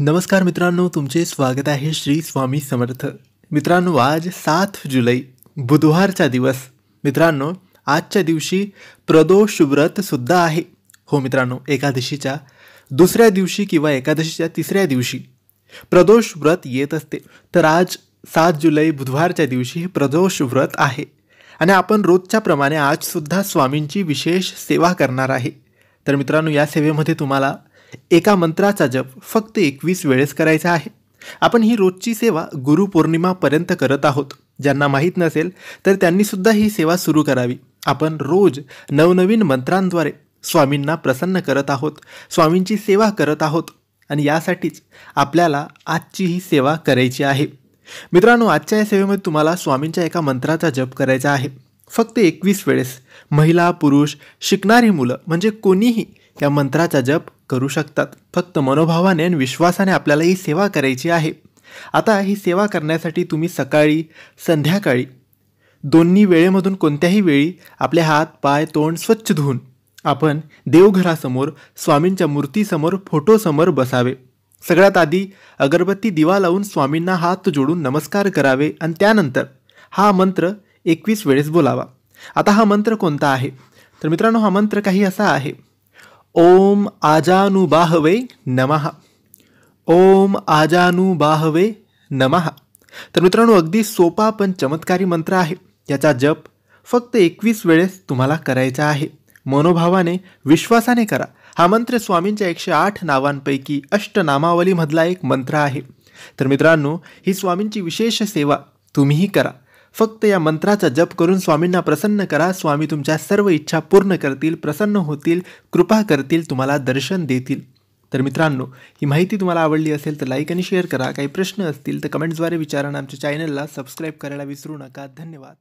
नमस्कार मित्रांनो तुमचे स्वागत आहे श्री स्वामी समर्थ मित्रांनो आज सात जुलै बुधवारचा दिवस मित्रांनो आजच्या दिवशी प्रदोष व्रतसुद्धा आहे हो मित्रांनो एकादशीच्या दुसऱ्या दिवशी किंवा एकादशीच्या तिसऱ्या दिवशी प्रदोष व्रत येत असते तर आज सात जुलै बुधवारच्या दिवशी हे प्रदोष व्रत आहे आणि आपण रोजच्या रोजच्याप्रमाणे आजसुद्धा स्वामींची विशेष सेवा करणार आहे तर मित्रांनो या सेवेमध्ये तुम्हाला एका मंत्राचा जप फक्त एकवीस वेळेस करायचा आहे आपण ही रोजची सेवा गुरुपौर्णिमापर्यंत करत आहोत ज्यांना माहीत नसेल तर त्यांनीसुद्धा ही सेवा सुरू करावी आपण रोज नवनवीन मंत्रांद्वारे स्वामींना प्रसन्न करत आहोत स्वामींची सेवा करत आहोत आणि यासाठीच आपल्याला आजची ही सेवा करायची आहे मित्रांनो आजच्या या सेवेमध्ये तुम्हाला स्वामींच्या एका मंत्राचा जप करायचा आहे फक्त एकवीस वेळेस महिला पुरुष शिकणारी मुलं म्हणजे कोणीही त्या मंत्राचा जप करू शकतात फक्त मनोभावाने आणि विश्वासाने आपल्याला ही सेवा करायची आहे आता ही सेवा करण्यासाठी तुम्ही सकाळी संध्याकाळी दोन्ही वेळेमधून कोणत्याही वेळी आपले हात पाय तोंड स्वच्छ धुवून आपण देवघरासमोर स्वामींच्या मूर्तीसमोर फोटोसमोर बसावे सगळ्यात आधी अगरबत्ती दिवा लावून स्वामींना हात जोडून नमस्कार करावे आणि त्यानंतर हा मंत्र एकवीस वेळेस बोलावा आता हा मंत्र कोणता आहे तर मित्रांनो हा मंत्र काही असा आहे ओम आजानुबाहवे नमः ओम आजानुबाहवे नमः तर मित्रांनो अगदी सोपा पण चमत्कारी मंत्र आहे याचा जप फक्त एकवीस वेळेस तुम्हाला करायचा आहे मनोभावाने विश्वासाने करा हा मंत्र स्वामींच्या एकशे आठ नावांपैकी अष्टनामावलीमधला एक मंत्र आहे तर मित्रांनो ही स्वामींची विशेष सेवा तुम्हीही करा फक्त या मंत्राचा जप करून स्वामींना प्रसन्न करा स्वामी तुमच्या सर्व इच्छा पूर्ण करतील प्रसन्न होतील कृपा करतील तुम्हाला दर्शन देतील तर मित्रांनो ही माहिती तुम्हाला आवडली असेल तर लाईक आणि शेअर करा काही प्रश्न असतील तर कमेंट्सद्वारे विचारा आमच्या चॅनलला सबस्क्राईब करायला विसरू नका धन्यवाद